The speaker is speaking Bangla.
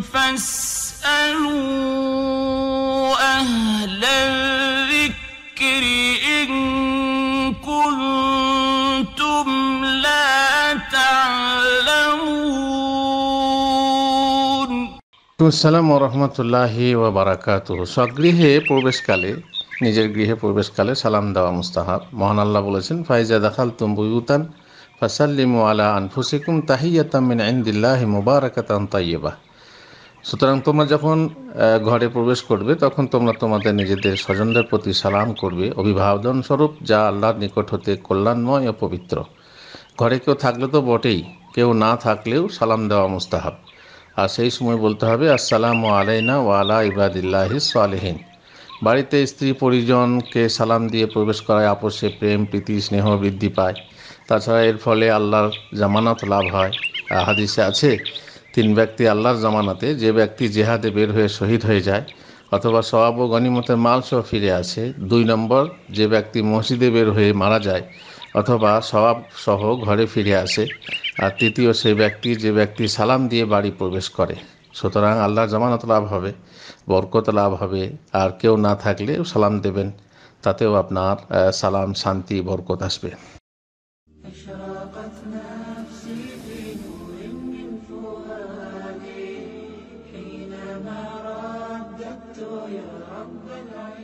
فاسألوا أهل الذكر إن كنتم لا تعلمون السلام ورحمة الله وبركاته স্বগৃহে প্রবেশকালে নিজের গৃহে প্রবেশকালে সালাম দেওয়া মুস্তাহাব মহান আল্লাহ বলেছেন ফাইজা দাখাল তুম বুয়ুতান ফাসাল্লিমু আলা আনফুসিকুম তাহিয়াতাম মিন ইনদিল্লাহি মুবারাকাতান তাইয়্যিবাহ সুতরাং তোমরা যখন ঘরে প্রবেশ করবে তখন তোমরা তোমাদের নিজেদের স্বজনদের প্রতি সালাম করবে অভিভাবন স্বরূপ যা আল্লাহর নিকট হতে কল্যাণময় ও পবিত্র ঘরে কেউ থাকলে তো বটেই কেউ না থাকলেও সালাম দেওয়া মুস্তাহাব আর সেই সময় বলতে হবে আসসালামু আলাইনা আলা ইবাদিল্লাহ সালেহীন বাড়িতে স্ত্রী পরিজনকে সালাম দিয়ে প্রবেশ করায় আপোষে প্রেম প্রীতি স্নেহ বৃদ্ধি পায় তাছাড়া এর ফলে আল্লাহর জামানত লাভ হয় হাদিসে আছে তিন ব্যক্তি আল্লাহর জামানাতে যে ব্যক্তি জেহাদে বের হয়ে শহীদ হয়ে যায় অথবা সওয়াব ও মাল মালসহ ফিরে আসে দুই নম্বর যে ব্যক্তি মসজিদে বের হয়ে মারা যায় অথবা সওয়াব সহ ঘরে ফিরে আসে আর তৃতীয় সেই ব্যক্তি যে ব্যক্তি সালাম দিয়ে বাড়ি প্রবেশ করে সুতরাং আল্লাহর জামানত লাভ হবে বরকত লাভ হবে আর কেউ না থাকলে সালাম দেবেন তাতেও আপনার সালাম শান্তি বরকত আসবে يا رب العالمين